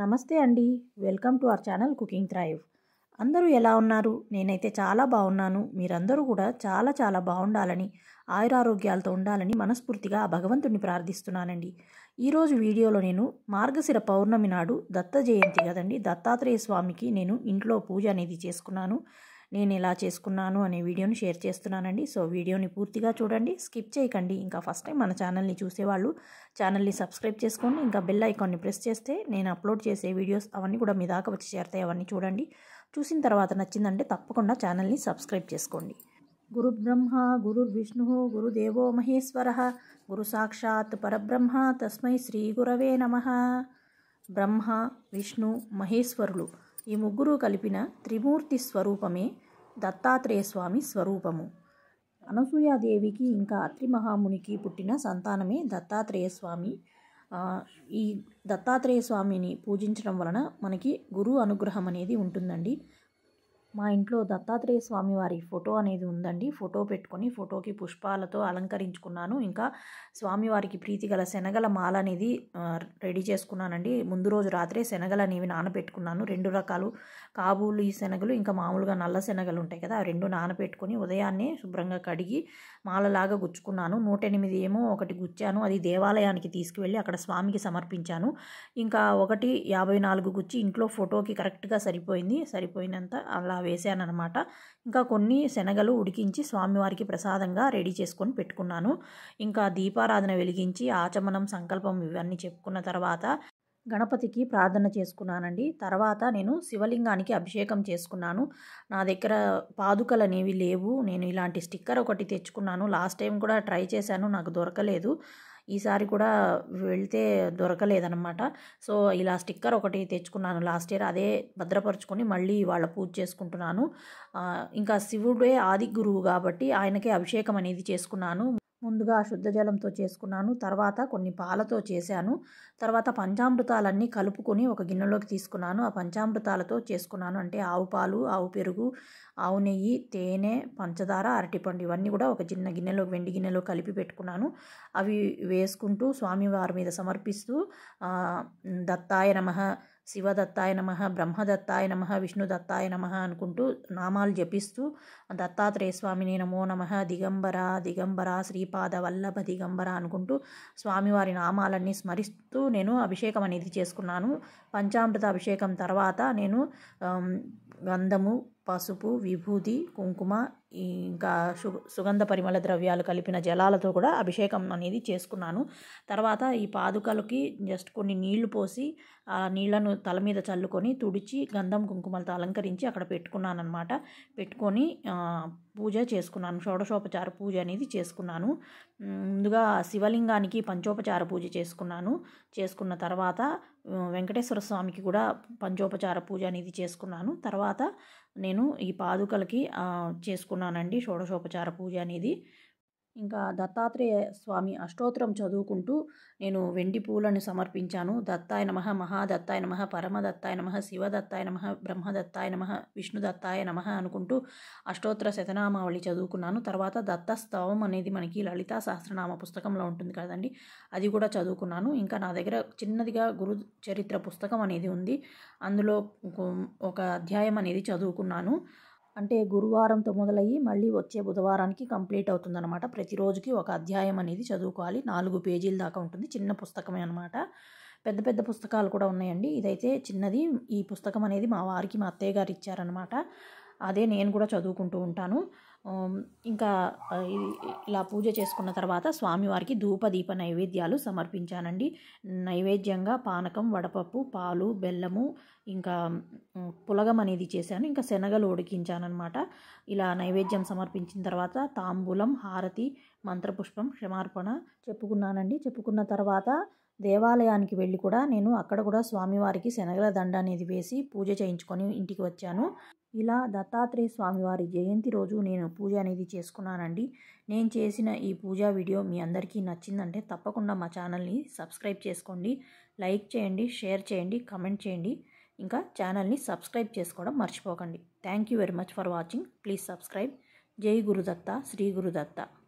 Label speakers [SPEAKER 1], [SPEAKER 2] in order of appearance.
[SPEAKER 1] నమస్తే అండి welcome to our channel cooking thrive అందరూ ఎలా ఉన్నారు నేనైతే చాలా బాగున్నాను మీరందరూ కూడా చాలా చాలా బాగుండాలని ఆయురారోగ్యాలతో ఉండాలని మనస్ఫూర్తిగా భగవంతుడిని ప్రార్థిస్తున్నానండి ఈరోజు వీడియోలో నేను మార్గశిర పౌర్ణమి నాడు దత్త జయంతి కదండి దత్తాత్రేయ స్వామికి నేను ఇంట్లో పూజ అనేది చేసుకున్నాను నేను ఇలా చేసుకున్నాను అనే వీడియోని షేర్ చేస్తున్నానండి సో వీడియోని పూర్తిగా చూడండి స్కిప్ చేయకండి ఇంకా ఫస్ట్ టైం మన ఛానల్ని చూసేవాళ్ళు ఛానల్ని సబ్స్క్రైబ్ చేసుకోండి ఇంకా బెల్ ఐకాన్ని ప్రెస్ చేస్తే నేను అప్లోడ్ చేసే వీడియోస్ అవన్నీ కూడా మీ దాకా వచ్చి చేరుతాయి అవన్నీ చూడండి చూసిన తర్వాత నచ్చిందంటే తప్పకుండా ఛానల్ని సబ్స్క్రైబ్ చేసుకోండి గురు బ్రహ్మ గురు విష్ణు గురుదేవో మహేశ్వర గురు సాక్షాత్ పరబ్రహ్మ తస్మై శ్రీ గురవే నమ బ్రహ్మ విష్ణు మహేశ్వరులు ఈ ముగ్గురు కలిపిన త్రిమూర్తి స్వరూపమే దత్తాత్రేయ స్వామి స్వరూపము అనసూయాదేవికి ఇంకా అత్రి మహామునికి పుట్టిన సంతానమే దత్తాత్రేయ స్వామి ఈ దత్తాత్రేయ స్వామిని పూజించడం వలన మనకి గురు అనుగ్రహం అనేది ఉంటుందండి మా ఇంట్లో దత్తాత్రేయ స్వామి వారి ఫోటో అనేది ఉందండి ఫోటో పెట్టుకొని ఫోటోకి పుష్పాలతో అలంకరించుకున్నాను ఇంకా స్వామివారికి ప్రీతిగల శనగల మాల అనేది రెడీ చేసుకున్నానండి ముందు రోజు రాత్రే శనగలు అనేవి నానబెట్టుకున్నాను రెండు రకాలు కాబూలు ఈ శనగలు ఇంకా మామూలుగా నల్ల శనగలు ఉంటాయి కదా రెండు నానబెట్టుకొని ఉదయాన్నే శుభ్రంగా కడిగి మాలలాగా గుచ్చుకున్నాను నూట ఎనిమిది ఏమో ఒకటి గుచ్చాను అది దేవాలయానికి తీసుకువెళ్ళి అక్కడ స్వామికి సమర్పించాను ఇంకా ఒకటి యాభై నాలుగు గుచ్చి ఇంట్లో ఫోటోకి కరెక్ట్గా సరిపోయింది సరిపోయినంత అలా అనమాట ఇంకా కొన్ని శనగలు ఉడికించి స్వామివారికి ప్రసాదంగా రెడీ చేసుకొని పెట్టుకున్నాను ఇంకా దీపారాధన వెలిగించి ఆచమనం సంకల్పం ఇవన్నీ చెప్పుకున్న తర్వాత గణపతికి ప్రార్థన చేసుకున్నానండి తర్వాత నేను శివలింగానికి అభిషేకం చేసుకున్నాను నా దగ్గర పాదుకలు అనేవి లేవు నేను ఇలాంటి స్టిక్కర్ ఒకటి తెచ్చుకున్నాను లాస్ట్ టైం కూడా ట్రై చేశాను నాకు దొరకలేదు ఈసారి కూడా వెళ్తే దొరకలేదనమాట సో ఇలా స్టిక్కర్ ఒకటి తెచ్చుకున్నాను లాస్ట్ ఇయర్ అదే భద్రపరుచుకొని మళ్ళీ వాళ్ళ పూజ చేసుకుంటున్నాను ఇంకా శివుడే ఆది గురువు కాబట్టి ఆయనకి అభిషేకం అనేది చేసుకున్నాను ముందుగా శుద్ధ జలంతో చేసుకున్నాను తర్వాత కొన్ని పాలతో చేశాను తర్వాత పంచామృతాలన్నీ కలుపుకొని ఒక గిన్నెలోకి తీసుకున్నాను ఆ పంచామృతాలతో చేసుకున్నాను అంటే ఆవు పాలు ఆవు పెరుగు ఆవు నెయ్యి తేనె పంచదార అరటిపండు ఇవన్నీ కూడా ఒక చిన్న గిన్నెలో వెండి గిన్నెలో కలిపి పెట్టుకున్నాను అవి వేసుకుంటూ స్వామివారి మీద సమర్పిస్తూ దత్తాయ నమ శివదత్తాయ నమ బ్రహ్మదత్తాయ నమ విష్ణుదత్తాయ నమ అనుకుంటూ నామాలు జపిస్తూ దత్తాత్రేయ స్వామిని నమో నమ దిగంబర దిగంబర శ్రీపాద వల్లభ దిగంబర అనుకుంటూ స్వామివారి నామాలన్నీ స్మరిస్తూ నేను అభిషేకం అనేది చేసుకున్నాను పంచామృత అభిషేకం తర్వాత నేను గంధము పసుపు విభూది కుంకుమ ఇంకా సుగంధ పరిమళ ద్రవ్యాలు కలిపిన జలాలతో కూడా అభిషేకం అనేది చేసుకున్నాను తర్వాత ఈ పాదుకలకి జస్ట్ కొన్ని నీళ్లు పోసి ఆ నీళ్లను తల మీద చల్లుకొని తుడిచి గంధం కుంకుమలతో అలంకరించి అక్కడ పెట్టుకున్నాను అనమాట పెట్టుకొని పూజ చేసుకున్నాను షోడశోపచార పూజ అనేది చేసుకున్నాను ముందుగా శివలింగానికి పంచోపచార పూజ చేసుకున్నాను చేసుకున్న తర్వాత వెంకటేశ్వర స్వామికి కూడా పంచోపచార పూజ అనేది చేసుకున్నాను తర్వాత నేను ఈ పాదుకలకి చేసుకున్నానండి షోడశోపచార పూజ అనేది ఇంకా దత్తాత్రేయ స్వామి అష్టోత్తరం చదువుకుంటూ నేను వెండి పూలను సమర్పించాను దత్తాయ నమ మహాదత్తాయ నమ పరమదత్తాయ నమ శివదత్తాయ నమ బ్రహ్మదత్తాయ నమ విష్ణుదత్తాయ నమ అనుకుంటూ అష్టోత్తర శతనామావళి చదువుకున్నాను తర్వాత దత్తస్తవం అనేది మనకి లలితా సహస్రనామ పుస్తకంలో ఉంటుంది కదండి అది కూడా చదువుకున్నాను ఇంకా నా దగ్గర చిన్నదిగా గురు చరిత్ర పుస్తకం అనేది ఉంది అందులో ఒక అధ్యాయం అనేది చదువుకున్నాను అంటే గురువారంతో మొదలయ్యి మళ్ళీ వచ్చే బుధవారానికి కంప్లీట్ అవుతుందన్నమాట ప్రతిరోజుకి ఒక అధ్యాయం అనేది చదువుకోవాలి నాలుగు పేజీల దాకా ఉంటుంది చిన్న పుస్తకమే అనమాట పెద్ద పెద్ద పుస్తకాలు కూడా ఉన్నాయండి ఇదైతే చిన్నది ఈ పుస్తకం అనేది మా వారికి మా అత్తయ్య గారు ఇచ్చారనమాట అదే నేను కూడా చదువుకుంటూ ఉంటాను ఇంకా ఇలా పూజ చేసుకున్న తర్వాత స్వామివారికి ధూపదీప నైవేద్యాలు సమర్పించానండి నైవేద్యంగా పానకం వడపప్పు పాలు బెల్లము ఇంకా పులగం అనేది చేశాను ఇంకా శనగలు ఉడికించానమాట ఇలా నైవేద్యం సమర్పించిన తర్వాత తాంబూలం హారతి మంత్రపుష్పం క్షమార్పణ చెప్పుకున్నానండి చెప్పుకున్న తర్వాత దేవాలయానికి వెళ్ళి కూడా నేను అక్కడ కూడా స్వామివారికి శనగల దండ అనేది వేసి పూజ చేయించుకొని ఇంటికి వచ్చాను ఇలా దత్తాత్రేయ స్వామివారి జయంతి రోజు నేను పూజ అనేది చేసుకున్నానండి నేను చేసిన ఈ పూజా వీడియో మీ అందరికీ నచ్చిందంటే తప్పకుండా మా ఛానల్ని సబ్స్క్రైబ్ చేసుకోండి లైక్ చేయండి షేర్ చేయండి కమెంట్ చేయండి ఇంకా ఛానల్ని సబ్స్క్రైబ్ చేసుకోవడం మర్చిపోకండి thank you very much for watching please subscribe జై గురుదత్త శ్రీ గురుదత్త